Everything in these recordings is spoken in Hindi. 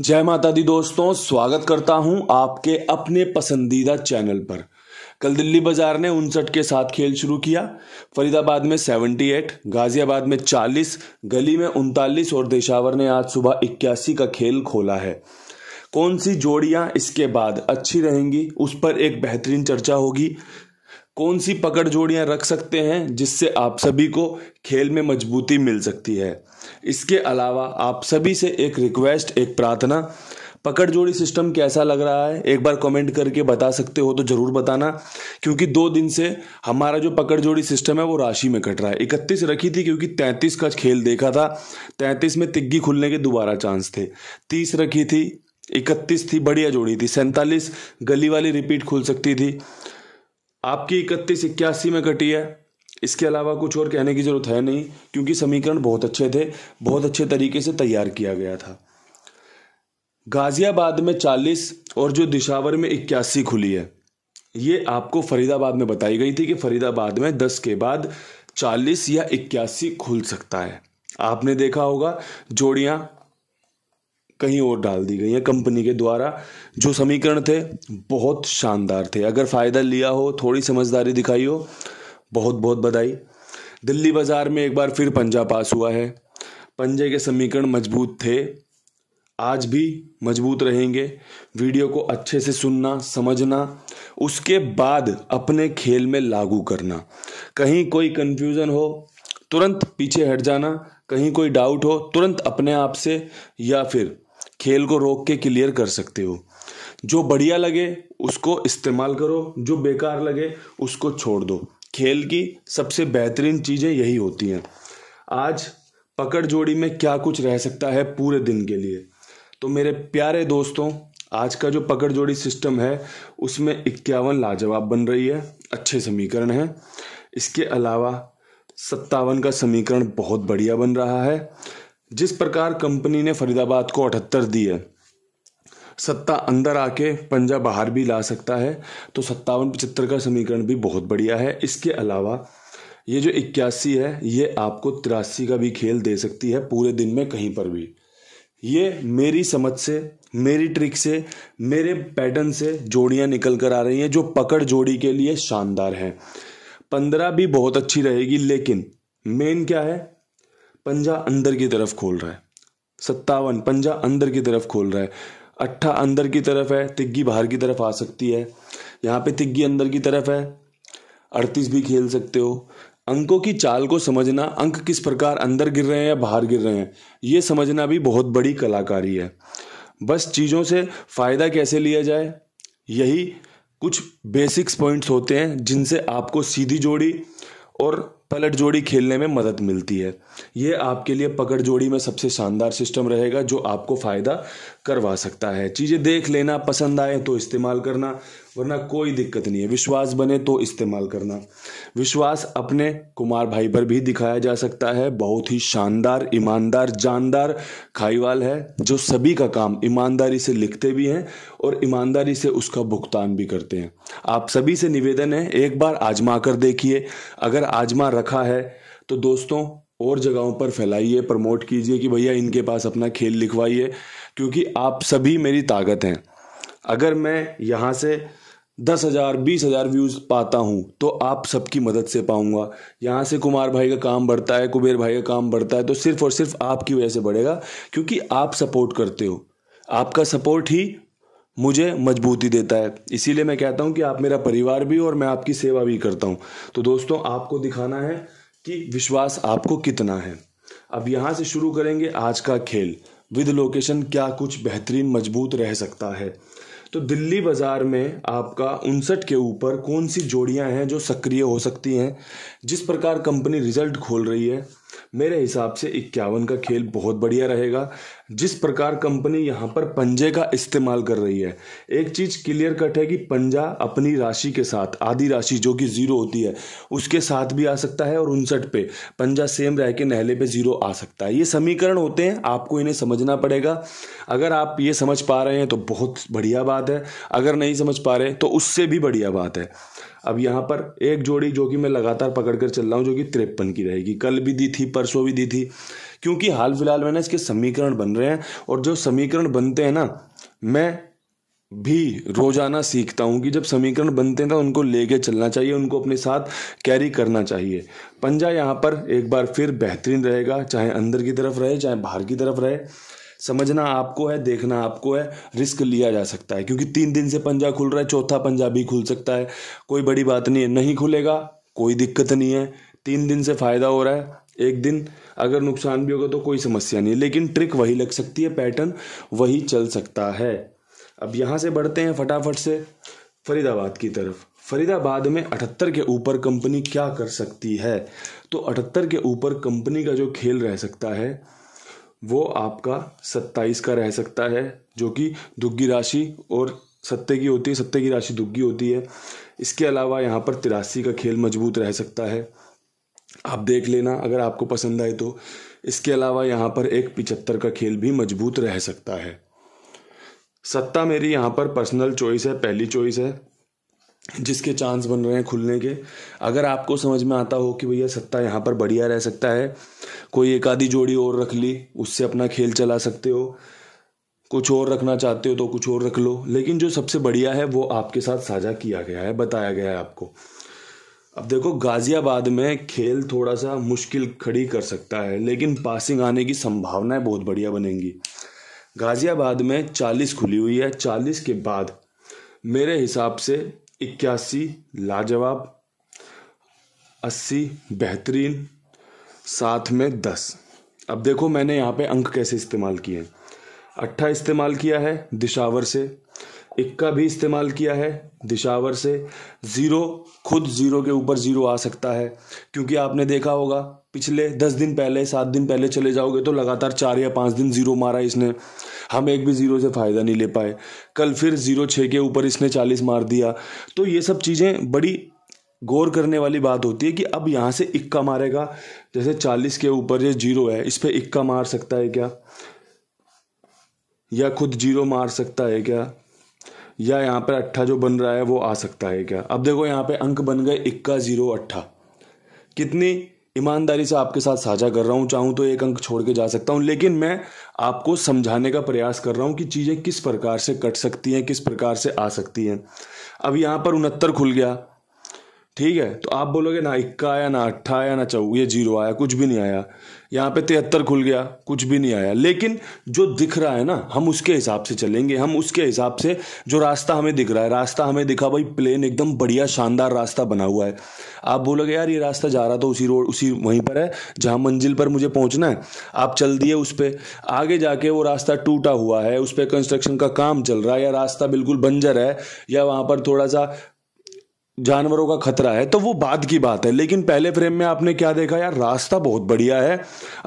जय माता दी दोस्तों स्वागत करता हूं आपके अपने पसंदीदा चैनल पर कल दिल्ली बाजार ने उनसठ के साथ खेल शुरू किया फरीदाबाद में 78, गाजियाबाद में 40, गली में उनतालीस और देशावर ने आज सुबह इक्यासी का खेल खोला है कौन सी जोड़ियां इसके बाद अच्छी रहेंगी उस पर एक बेहतरीन चर्चा होगी कौन सी पकड़ जोड़ियाँ रख सकते हैं जिससे आप सभी को खेल में मजबूती मिल सकती है इसके अलावा आप सभी से एक रिक्वेस्ट एक प्रार्थना पकड़ जोड़ी सिस्टम कैसा लग रहा है एक बार कमेंट करके बता सकते हो तो ज़रूर बताना क्योंकि दो दिन से हमारा जो पकड़ जोड़ी सिस्टम है वो राशि में कट रहा है इकतीस रखी थी क्योंकि तैंतीस का खेल देखा था तैंतीस में तिग्गी खुलने के दोबारा चांस थे तीस रखी थी इकतीस थी बढ़िया जोड़ी थी सैंतालीस गली वाली रिपीट खुल सकती थी आपकी इकतीस इक्यासी में कटी है इसके अलावा कुछ और कहने की ज़रूरत है नहीं क्योंकि समीकरण बहुत अच्छे थे बहुत अच्छे तरीके से तैयार किया गया था गाज़ियाबाद में चालीस और जो दिशावर में इक्यासी खुली है ये आपको फरीदाबाद में बताई गई थी कि फरीदाबाद में दस के बाद चालीस या इक्यासी खुल सकता है आपने देखा होगा जोड़ियां कहीं और डाल दी गई है कंपनी के द्वारा जो समीकरण थे बहुत शानदार थे अगर फ़ायदा लिया हो थोड़ी समझदारी दिखाई हो बहुत बहुत बधाई दिल्ली बाज़ार में एक बार फिर पंजा पास हुआ है पंजे के समीकरण मजबूत थे आज भी मजबूत रहेंगे वीडियो को अच्छे से सुनना समझना उसके बाद अपने खेल में लागू करना कहीं कोई कन्फ्यूज़न हो तुरंत पीछे हट जाना कहीं कोई डाउट हो तुरंत अपने आप से या फिर खेल को रोक के क्लियर कर सकते हो जो बढ़िया लगे उसको इस्तेमाल करो जो बेकार लगे उसको छोड़ दो खेल की सबसे बेहतरीन चीज़ें यही होती हैं आज पकड़ जोड़ी में क्या कुछ रह सकता है पूरे दिन के लिए तो मेरे प्यारे दोस्तों आज का जो पकड़ जोड़ी सिस्टम है उसमें इक्यावन लाजवाब बन रही है अच्छे समीकरण हैं इसके अलावा सत्तावन का समीकरण बहुत बढ़िया बन रहा है जिस प्रकार कंपनी ने फरीदाबाद को अठहत्तर दी है सत्ता अंदर आके पंजा बाहर भी ला सकता है तो सत्तावन पचहत्तर का समीकरण भी बहुत बढ़िया है इसके अलावा ये जो इक्यासी है ये आपको तिरासी का भी खेल दे सकती है पूरे दिन में कहीं पर भी ये मेरी समझ से मेरी ट्रिक से मेरे पैटर्न से जोड़ियां निकल कर आ रही हैं जो पकड़ जोड़ी के लिए शानदार हैं पंद्रह भी बहुत अच्छी रहेगी लेकिन मेन क्या है पंजा अंदर की तरफ खोल रहा है सत्तावन पंजा अंदर की तरफ खोल रहा है अट्ठा अंदर की तरफ है तिग्गी बाहर की तरफ आ सकती है यहाँ पे तिग्गी अंदर की तरफ है अड़तीस भी खेल सकते हो अंकों की चाल को समझना अंक किस प्रकार अंदर गिर रहे हैं या बाहर गिर रहे हैं ये समझना भी बहुत बड़ी कलाकारी है बस चीज़ों से फ़ायदा कैसे लिया जाए यही कुछ बेसिक्स पॉइंट्स होते हैं जिनसे आपको सीधी जोड़ी और पलट जोड़ी खेलने में मदद मिलती है ये आपके लिए पकड़ जोड़ी में सबसे शानदार सिस्टम रहेगा जो आपको फ़ायदा करवा सकता है चीज़ें देख लेना पसंद आए तो इस्तेमाल करना वरना कोई दिक्कत नहीं है विश्वास बने तो इस्तेमाल करना विश्वास अपने कुमार भाई पर भी दिखाया जा सकता है बहुत ही शानदार ईमानदार जानदार खाईवाल है जो सभी का काम ईमानदारी से लिखते भी हैं और ईमानदारी से उसका भुगतान भी करते हैं आप सभी से निवेदन है एक बार आजमा कर देखिए अगर आजमा रखा है तो दोस्तों और जगहों पर फैलाइए प्रमोट कीजिए कि भैया इनके पास अपना खेल लिखवाइए क्योंकि आप सभी मेरी ताकत हैं अगर मैं यहाँ से दस हज़ार बीस हज़ार व्यूज़ पाता हूँ तो आप सबकी मदद से पाऊँगा यहाँ से कुमार भाई का काम बढ़ता है कुबेर भाई का काम बढ़ता है तो सिर्फ और सिर्फ आपकी वजह से बढ़ेगा क्योंकि आप सपोर्ट करते हो आपका सपोर्ट ही मुझे मजबूती देता है इसीलिए मैं कहता हूँ कि आप मेरा परिवार भी और मैं आपकी सेवा भी करता हूँ तो दोस्तों आपको दिखाना है कि विश्वास आपको कितना है अब यहाँ से शुरू करेंगे आज का खेल विद लोकेशन क्या कुछ बेहतरीन मजबूत रह सकता है तो दिल्ली बाज़ार में आपका उनसठ के ऊपर कौन सी जोड़ियां हैं जो सक्रिय हो सकती हैं जिस प्रकार कंपनी रिजल्ट खोल रही है मेरे हिसाब से इक्यावन का खेल बहुत बढ़िया रहेगा जिस प्रकार कंपनी यहाँ पर पंजे का इस्तेमाल कर रही है एक चीज़ क्लियर कट है कि पंजा अपनी राशि के साथ आधी राशि जो कि ज़ीरो होती है उसके साथ भी आ सकता है और उनसठ पे पंजा सेम रह के नहले पे ज़ीरो आ सकता है ये समीकरण होते हैं आपको इन्हें समझना पड़ेगा अगर आप ये समझ पा रहे हैं तो बहुत बढ़िया बात है अगर नहीं समझ पा रहे तो उससे भी बढ़िया बात है अब यहाँ पर एक जोड़ी जो कि मैं लगातार पकड़ कर चल रहा हूँ जो कि तिरपन की रहेगी कल भी दी थी परसों भी दी थी क्योंकि हाल फिलहाल में ना इसके समीकरण बन रहे हैं और जो समीकरण बनते हैं ना मैं भी रोजाना सीखता हूँ कि जब समीकरण बनते हैं तो उनको लेके चलना चाहिए उनको अपने साथ कैरी करना चाहिए पंजा यहाँ पर एक बार फिर बेहतरीन रहेगा चाहे अंदर की तरफ रहे चाहे बाहर की तरफ रहे समझना आपको है देखना आपको है रिस्क लिया जा सकता है क्योंकि तीन दिन से पंजा खुल रहा है चौथा पंजा भी खुल सकता है कोई बड़ी बात नहीं है नहीं खुलेगा कोई दिक्कत नहीं है तीन दिन से फ़ायदा हो रहा है एक दिन अगर नुकसान भी होगा तो कोई समस्या नहीं लेकिन ट्रिक वही लग सकती है पैटर्न वही चल सकता है अब यहाँ से बढ़ते हैं फटाफट से फरीदाबाद की तरफ फरीदाबाद में अठहत्तर के ऊपर कंपनी क्या कर सकती है तो अठहत्तर के ऊपर कंपनी का जो खेल रह सकता है वो आपका सत्ताईस का रह सकता है जो कि दुग्गी राशि और सत्ते की होती है सत्ते की राशि दुग्गी होती है इसके अलावा यहाँ पर तिरासी का खेल मजबूत रह सकता है आप देख लेना अगर आपको पसंद आए तो इसके अलावा यहाँ पर एक पिचहत्तर का खेल भी मजबूत रह सकता है सत्ता मेरी यहाँ पर पर्सनल चॉइस है पहली चॉइस है जिसके चांस बन रहे हैं खुलने के अगर आपको समझ में आता हो कि भैया सत्ता यहाँ पर बढ़िया रह सकता है कोई एक आधी जोड़ी और रख ली उससे अपना खेल चला सकते हो कुछ और रखना चाहते हो तो कुछ और रख लो लेकिन जो सबसे बढ़िया है वो आपके साथ साझा किया गया है बताया गया है आपको अब देखो गाज़ियाबाद में खेल थोड़ा सा मुश्किल खड़ी कर सकता है लेकिन पासिंग आने की संभावनाएं बहुत बढ़िया बनेंगी गाज़ियाबाद में 40 खुली हुई है 40 के बाद मेरे हिसाब से इक्यासी लाजवाब अस्सी बेहतरीन साथ में दस अब देखो मैंने यहाँ पे अंक कैसे इस्तेमाल किए अट्ठा इस्तेमाल किया है दिशावर से इक्का भी इस्तेमाल किया है दिशावर से ज़ीरो खुद ज़ीरो के ऊपर ज़ीरो आ सकता है क्योंकि आपने देखा होगा पिछले दस दिन पहले सात दिन पहले चले जाओगे तो लगातार चार या पाँच दिन ज़ीरो मारा इसने हम एक भी ज़ीरो से फ़ायदा नहीं ले पाए कल फिर ज़ीरो छः के ऊपर इसने चालीस मार दिया तो ये सब चीज़ें बड़ी गौर करने वाली बात होती है कि अब यहाँ से इक्का मारेगा जैसे चालीस के ऊपर ये जीरो है इस पर इक्का मार सकता है क्या या खुद जीरो मार सकता है क्या या यहाँ पर अट्ठा जो बन रहा है वो आ सकता है क्या अब देखो यहाँ पे अंक बन गए इक्का जीरो अट्ठा कितनी ईमानदारी से आपके साथ साझा कर रहा हूँ चाहूँ तो एक अंक छोड़ के जा सकता हूँ लेकिन मैं आपको समझाने का प्रयास कर रहा हूँ कि चीज़ें किस प्रकार से कट सकती हैं किस प्रकार से आ सकती हैं अब यहाँ पर उनहत्तर खुल गया ठीक है तो आप बोलोगे ना इक्का आया ना अट्ठा आया ना चौ ये जीरो आया कुछ भी नहीं आया यहाँ पे तिहत्तर खुल गया कुछ भी नहीं आया लेकिन जो दिख रहा है ना हम उसके हिसाब से चलेंगे हम उसके हिसाब से जो रास्ता हमें दिख रहा है रास्ता हमें दिखा भाई प्लेन एकदम बढ़िया शानदार रास्ता बना हुआ है आप बोलोगे यार ये रास्ता जा रहा तो उसी रोड उसी वहीं पर है जहाँ मंजिल पर मुझे पहुँचना है आप चल दिए उस पर आगे जाके वो रास्ता टूटा हुआ है उस पर कंस्ट्रक्शन का काम चल रहा है या रास्ता बिल्कुल बंजर है या वहाँ पर थोड़ा सा जानवरों का खतरा है तो वो बाद की बात है लेकिन पहले फ्रेम में आपने क्या देखा यार रास्ता बहुत बढ़िया है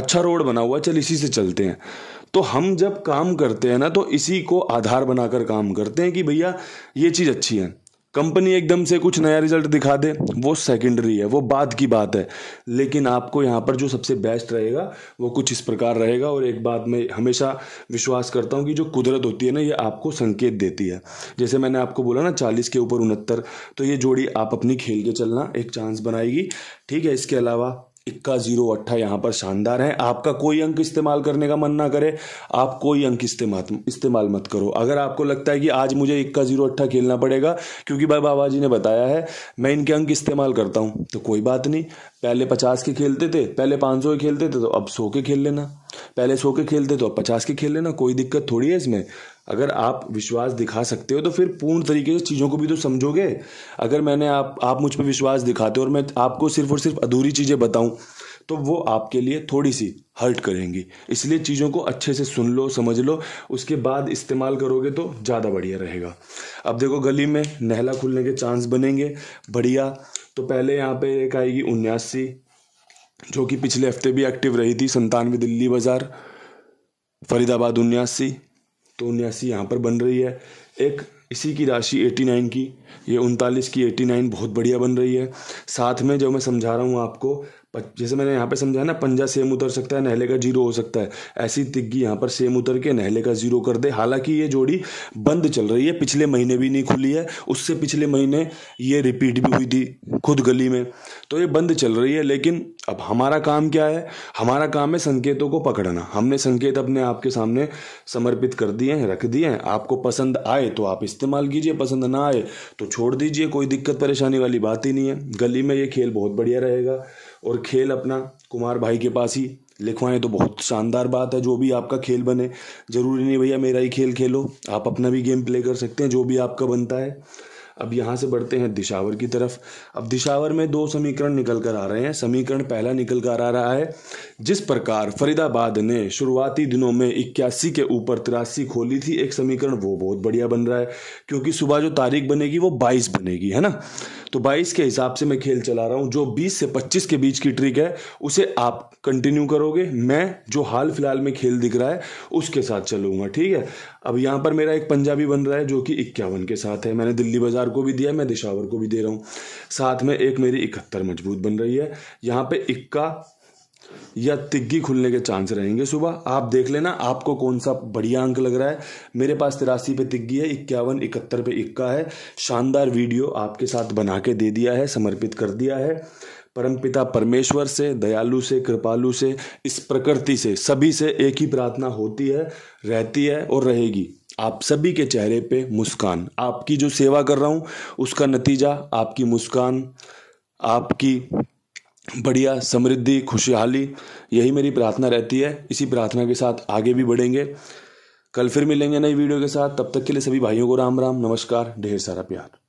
अच्छा रोड बना हुआ चल इसी से चलते हैं तो हम जब काम करते हैं ना तो इसी को आधार बनाकर काम करते हैं कि भैया ये चीज़ अच्छी है कंपनी एकदम से कुछ नया रिजल्ट दिखा दे वो सेकेंडरी है वो बाद की बात है लेकिन आपको यहाँ पर जो सबसे बेस्ट रहेगा वो कुछ इस प्रकार रहेगा और एक बात मैं हमेशा विश्वास करता हूँ कि जो कुदरत होती है ना ये आपको संकेत देती है जैसे मैंने आपको बोला ना चालीस के ऊपर उनहत्तर तो ये जोड़ी आप अपनी खेल के चलना एक चांस बनाएगी ठीक है इसके अलावा इक्का जीरो अट्ठा यहाँ पर शानदार है आपका कोई अंक इस्तेमाल करने का मन ना करे आप कोई अंक इस्तेमाल इस्तेमाल मत करो अगर आपको लगता है कि आज मुझे इक्का जीरो अट्ठा खेलना पड़ेगा क्योंकि भाई बाबा जी ने बताया है मैं इनके अंक इस्तेमाल करता हूँ तो कोई बात नहीं पहले पचास के खेलते थे पहले पाँच सौ के खेलते थे तो अब सौ के खेल लेना पहले सौ के खेलते तो अब पचास के खेल लेना कोई दिक्कत थोड़ी है इसमें अगर आप विश्वास दिखा सकते हो तो फिर पूर्ण तरीके से चीज़ों को भी तो समझोगे अगर मैंने आप आप मुझ पर विश्वास दिखाते हो और मैं आपको सिर्फ और सिर्फ अधूरी चीज़ें बताऊँ तो वो आपके लिए थोड़ी सी हर्ट करेंगी इसलिए चीज़ों को अच्छे से सुन लो समझ लो उसके बाद इस्तेमाल करोगे तो ज़्यादा बढ़िया रहेगा अब देखो गली में नहला खुलने के चांस बनेंगे बढ़िया तो पहले यहाँ पे एक आएगी उन्यासी जो कि पिछले हफ्ते भी एक्टिव रही थी संतानवे दिल्ली बाज़ार फरीदाबाद उन्यासी तो उन्यासी यहाँ पर बन रही है एक इसी की राशि 89 की ये उनतालीस की 89 बहुत बढ़िया बन रही है साथ में जो मैं समझा रहा हूँ आपको जैसे मैंने यहाँ पे समझाया ना पंजा सेम उतर सकता है नहले का जीरो हो सकता है ऐसी तिग्गी यहाँ पर सेम उतर के नहले का जीरो कर दे हालांकि ये जोड़ी बंद चल रही है पिछले महीने भी नहीं खुली है उससे पिछले महीने ये रिपीट भी हुई थी खुद गली में तो ये बंद चल रही है लेकिन अब हमारा काम क्या है हमारा काम है संकेतों को पकड़ना हमने संकेत अपने आपके सामने समर्पित कर दिए हैं रख दिए हैं आपको पसंद आए तो आप इस्तेमाल कीजिए पसंद ना आए तो छोड़ दीजिए कोई दिक्कत परेशानी वाली बात ही नहीं है गली में ये खेल बहुत बढ़िया रहेगा और खेल अपना कुमार भाई के पास ही लिखवाएं तो बहुत शानदार बात है जो भी आपका खेल बने ज़रूरी नहीं भैया मेरा ही खेल खेलो आप अपना भी गेम प्ले कर सकते हैं जो भी आपका बनता है अब यहाँ से बढ़ते हैं दिशावर की तरफ अब दिशावर में दो समीकरण निकल कर आ रहे हैं समीकरण पहला निकल कर आ रहा है जिस प्रकार फरीदाबाद ने शुरुआती दिनों में इक्यासी के ऊपर तिरासी खोली थी एक समीकरण वो बहुत बढ़िया बन रहा है क्योंकि सुबह जो तारीख बनेगी वो बाईस बनेगी है ना तो बाईस के हिसाब से मैं खेल चला रहा हूँ जो बीस से पच्चीस के बीच की ट्रिक है उसे आप कंटिन्यू करोगे मैं जो हाल फिलहाल में खेल दिख रहा है उसके साथ चलूंगा ठीक है अब यहाँ पर मेरा एक पंजाबी बन रहा है जो कि इक्यावन के साथ है मैंने दिल्ली बाजार को भी दिया मैं दिशावर को भी दे रहा हूँ साथ में एक मेरी इकहत्तर मजबूत बन रही है यहाँ पे इक्का या तिग्गी खुलने के चांस रहेंगे सुबह आप देख लेना आपको कौन सा बढ़िया अंक लग रहा है मेरे पास तिरासी पे तिग्गी है इक्यावन इकहत्तर पे इक्का है शानदार वीडियो आपके साथ बना के दे दिया है समर्पित कर दिया है परमपिता परमेश्वर से दयालु से कृपालु से इस प्रकृति से सभी से एक ही प्रार्थना होती है रहती है और रहेगी आप सभी के चेहरे पे मुस्कान आपकी जो सेवा कर रहा हूँ उसका नतीजा आपकी मुस्कान आपकी बढ़िया समृद्धि खुशहाली यही मेरी प्रार्थना रहती है इसी प्रार्थना के साथ आगे भी बढ़ेंगे कल फिर मिलेंगे नई वीडियो के साथ तब तक के लिए सभी भाइयों को राम राम नमस्कार ढेर सारा प्यार